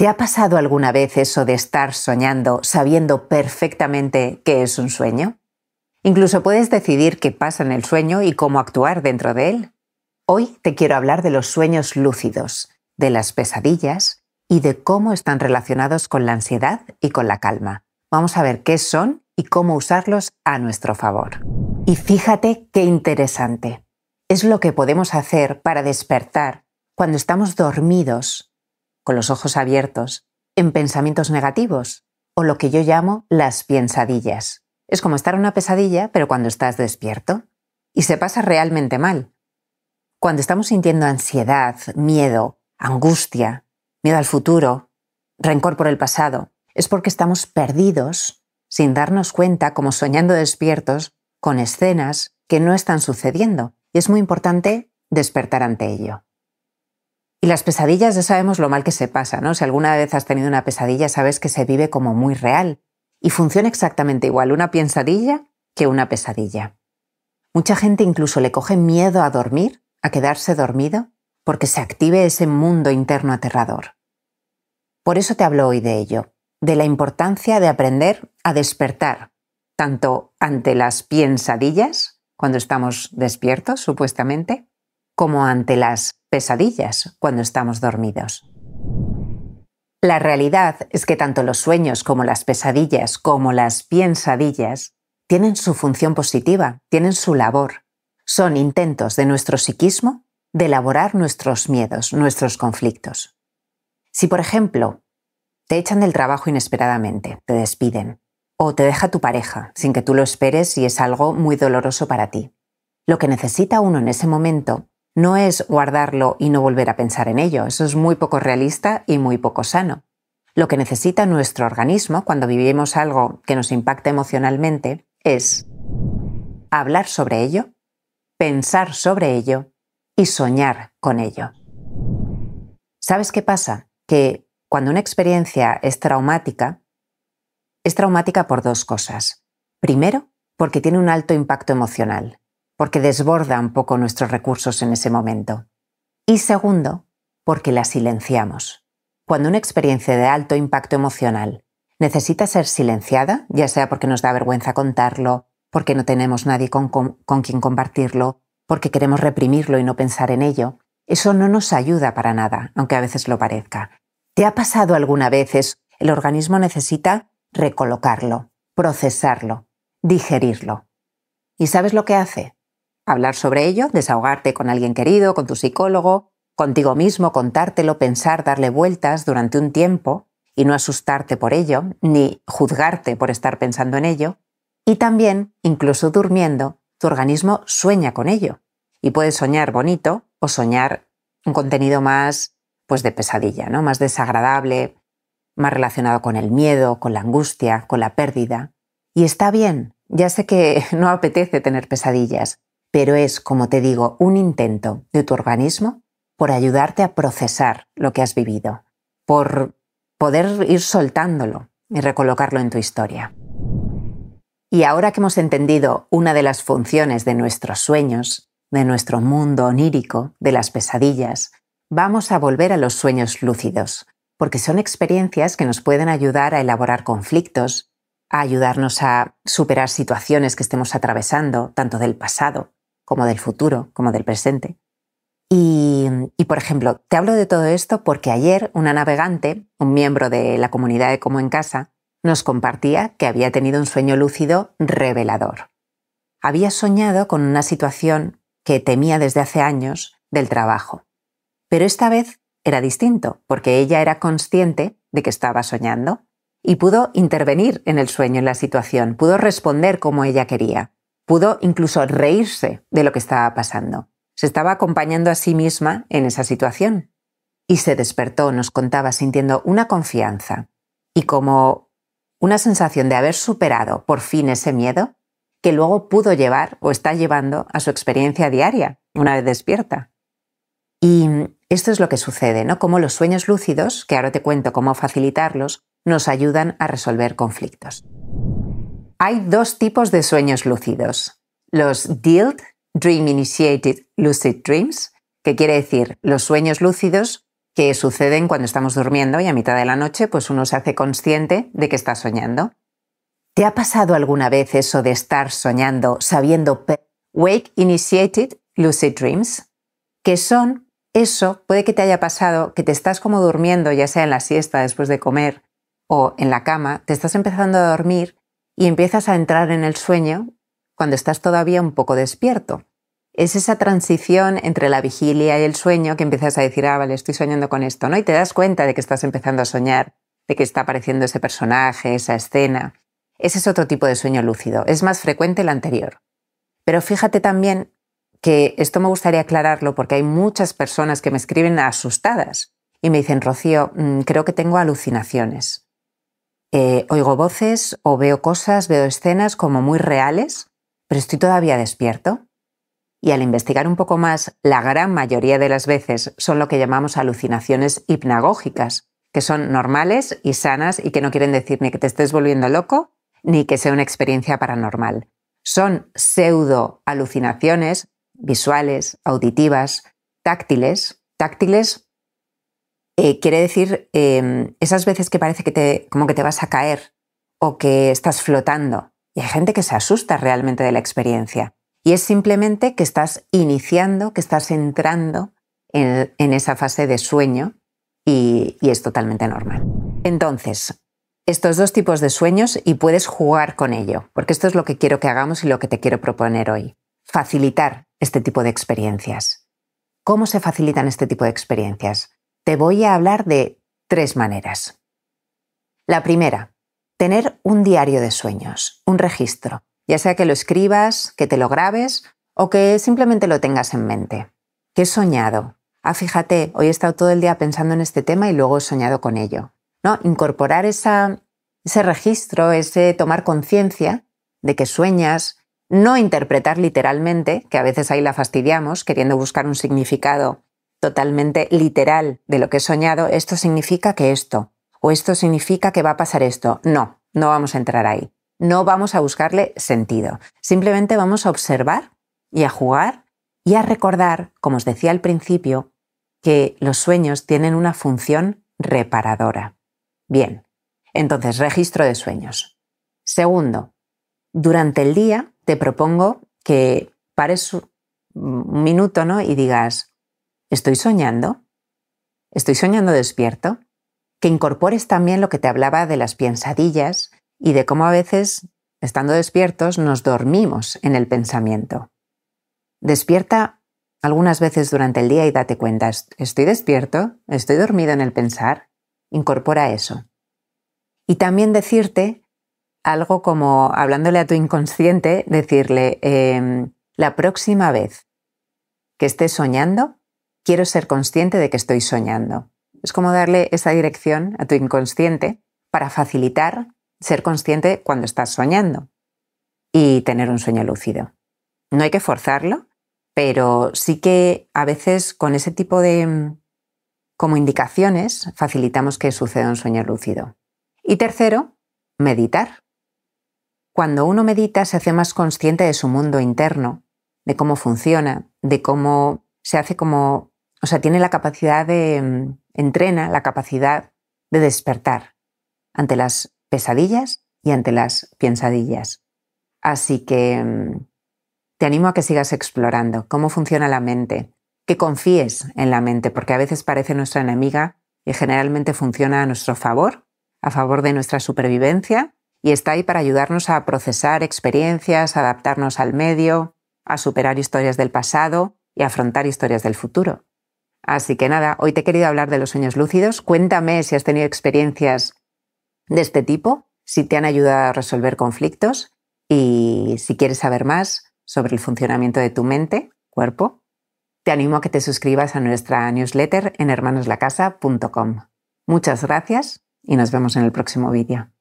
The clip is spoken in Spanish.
¿Te ha pasado alguna vez eso de estar soñando sabiendo perfectamente que es un sueño? Incluso puedes decidir qué pasa en el sueño y cómo actuar dentro de él. Hoy te quiero hablar de los sueños lúcidos, de las pesadillas y de cómo están relacionados con la ansiedad y con la calma. Vamos a ver qué son y cómo usarlos a nuestro favor. Y fíjate qué interesante. Es lo que podemos hacer para despertar cuando estamos dormidos con los ojos abiertos, en pensamientos negativos o lo que yo llamo las piensadillas. Es como estar en una pesadilla, pero cuando estás despierto. Y se pasa realmente mal. Cuando estamos sintiendo ansiedad, miedo, angustia, miedo al futuro, rencor por el pasado, es porque estamos perdidos, sin darnos cuenta, como soñando despiertos, con escenas que no están sucediendo. Y es muy importante despertar ante ello. Y las pesadillas ya sabemos lo mal que se pasa, ¿no? Si alguna vez has tenido una pesadilla, sabes que se vive como muy real. Y funciona exactamente igual una pensadilla que una pesadilla. Mucha gente incluso le coge miedo a dormir, a quedarse dormido, porque se active ese mundo interno aterrador. Por eso te hablo hoy de ello, de la importancia de aprender a despertar, tanto ante las piensadillas, cuando estamos despiertos, supuestamente, como ante las pesadillas cuando estamos dormidos. La realidad es que tanto los sueños como las pesadillas, como las piensadillas, tienen su función positiva, tienen su labor. Son intentos de nuestro psiquismo de elaborar nuestros miedos, nuestros conflictos. Si, por ejemplo, te echan del trabajo inesperadamente, te despiden, o te deja tu pareja sin que tú lo esperes y es algo muy doloroso para ti, lo que necesita uno en ese momento no es guardarlo y no volver a pensar en ello. Eso es muy poco realista y muy poco sano. Lo que necesita nuestro organismo cuando vivimos algo que nos impacta emocionalmente es hablar sobre ello, pensar sobre ello y soñar con ello. ¿Sabes qué pasa? Que cuando una experiencia es traumática, es traumática por dos cosas. Primero, porque tiene un alto impacto emocional porque desborda un poco nuestros recursos en ese momento. Y segundo, porque la silenciamos. Cuando una experiencia de alto impacto emocional necesita ser silenciada, ya sea porque nos da vergüenza contarlo, porque no tenemos nadie con, quien compartirlo, porque queremos reprimirlo y no pensar en ello, eso no nos ayuda para nada, aunque a veces lo parezca. ¿Te ha pasado alguna vez El organismo necesita recolocarlo, procesarlo, digerirlo. ¿Y sabes lo que hace? hablar sobre ello, desahogarte con alguien querido, con tu psicólogo, contigo mismo, contártelo, pensar, darle vueltas durante un tiempo y no asustarte por ello, ni juzgarte por estar pensando en ello. Y también, incluso durmiendo, tu organismo sueña con ello. Y puedes soñar bonito o soñar un contenido más pues de pesadilla, ¿no? Más desagradable, más relacionado con el miedo, con la angustia, con la pérdida. Y está bien, ya sé que no apetece tener pesadillas, pero es, como te digo, un intento de tu organismo por ayudarte a procesar lo que has vivido, por poder ir soltándolo y recolocarlo en tu historia. Y ahora que hemos entendido una de las funciones de nuestros sueños, de nuestro mundo onírico, de las pesadillas, vamos a volver a los sueños lúcidos, porque son experiencias que nos pueden ayudar a elaborar conflictos, a ayudarnos a superar situaciones que estemos atravesando, tanto del pasado como del futuro, como del presente. Y, por ejemplo, te hablo de todo esto porque ayer una navegante, un miembro de la comunidad de Como en Casa, nos compartía que había tenido un sueño lúcido revelador. Había soñado con una situación que temía desde hace años del trabajo. Pero esta vez era distinto, porque ella era consciente de que estaba soñando y pudo intervenir en el sueño, en la situación, pudo responder como ella quería pudo incluso reírse de lo que estaba pasando. Se estaba acompañando a sí misma en esa situación. Y se despertó, nos contaba, sintiendo una confianza y como una sensación de haber superado por fin ese miedo que luego pudo llevar o está llevando a su experiencia diaria una vez despierta. Y esto es lo que sucede, ¿no? Como los sueños lúcidos, que ahora te cuento cómo facilitarlos, nos ayudan a resolver conflictos. Hay dos tipos de sueños lúcidos. Los DILD, Dream Initiated Lucid Dreams, que quiere decir los sueños lúcidos que suceden cuando estamos durmiendo y a mitad de la noche pues uno se hace consciente de que está soñando. ¿Te ha pasado alguna vez eso de estar soñando sabiendo Wake Initiated Lucid Dreams? Que son eso, puede que te haya pasado que te estás como durmiendo, ya sea en la siesta después de comer o en la cama, te estás empezando a dormir y empiezas a entrar en el sueño cuando estás todavía un poco despierto. Es esa transición entre la vigilia y el sueño que empiezas a decir, ah, vale, estoy soñando con esto, ¿no? Y te das cuenta de que estás empezando a soñar, de que está apareciendo ese personaje, esa escena. Ese es otro tipo de sueño lúcido, es más frecuente el anterior. Pero fíjate también que esto me gustaría aclararlo porque hay muchas personas que me escriben asustadas y me dicen, Rocío, mm, creo que tengo alucinaciones. Eh, oigo voces o veo cosas, veo escenas como muy reales, pero estoy todavía despierto. Y al investigar un poco más, la gran mayoría de las veces son lo que llamamos alucinaciones hipnagógicas, que son normales y sanas y que no quieren decir ni que te estés volviendo loco ni que sea una experiencia paranormal. Son pseudo alucinaciones visuales, auditivas, táctiles, táctiles eh, quiere decir em, esas veces que parece que te, como que te vas a caer o que estás flotando. Y hay gente que se asusta realmente de la experiencia. Y es simplemente que estás iniciando, que estás entrando en, esa fase de sueño y es totalmente normal. Entonces, estos dos tipos de sueños y puedes jugar con ello, porque esto es lo que quiero que hagamos y lo que te quiero proponer hoy. Facilitar este tipo de experiencias. ¿Cómo se facilitan este tipo de experiencias? te voy a hablar de tres maneras. La primera, tener un diario de sueños, un registro, ya sea que lo escribas, que te lo grabes o que simplemente lo tengas en mente. ¿Qué he soñado? Ah, fíjate, hoy he estado todo el día pensando en este tema y luego he soñado con ello. ¿No? Incorporar ese registro, ese tomar conciencia de que sueñas, no interpretar literalmente, que a veces ahí la fastidiamos, queriendo buscar un significado totalmente literal de lo que he soñado, esto significa que esto, o esto significa que va a pasar esto. No, no vamos a entrar ahí. No vamos a buscarle sentido. Simplemente vamos a observar y a jugar y a recordar, como os decía al principio, que los sueños tienen una función reparadora. Bien, entonces registro de sueños. Segundo, durante el día te propongo que pares un minuto ¿no? y digas, ¿Estoy soñando? ¿Estoy soñando despierto? Que incorpores también lo que te hablaba de las piensadillas y de cómo a veces, estando despiertos, nos dormimos en el pensamiento. Despierta algunas veces durante el día y date cuenta, ¿estoy despierto? ¿Estoy dormido en el pensar? Incorpora eso. Y también decirte algo como, hablándole a tu inconsciente, decirle, em, la próxima vez que estés soñando, quiero ser consciente de que estoy soñando. Es como darle esa dirección a tu inconsciente para facilitar ser consciente cuando estás soñando y tener un sueño lúcido. No hay que forzarlo, pero sí que a veces con ese tipo de mm, como indicaciones facilitamos que suceda un sueño lúcido. Y tercero, meditar. Cuando uno medita se hace más consciente de su mundo interno, de cómo funciona, de cómo se hace como o sea, tiene la capacidad de, mm, entrena la capacidad de despertar ante las pesadillas y ante las piensadillas. Así que mm, te animo a que sigas explorando cómo funciona la mente, que confíes en la mente, porque a veces parece nuestra enemiga y generalmente funciona a nuestro favor, a favor de nuestra supervivencia, y está ahí para ayudarnos a procesar experiencias, adaptarnos al medio, a superar historias del pasado y afrontar historias del futuro. Así que nada, hoy te he querido hablar de los sueños lúcidos. Cuéntame si has tenido experiencias de este tipo, si te han ayudado a resolver conflictos y si quieres saber más sobre el funcionamiento de tu mente, cuerpo, te animo a que te suscribas a nuestra newsletter en hermanoslacasa.com. Muchas gracias y nos vemos en el próximo vídeo.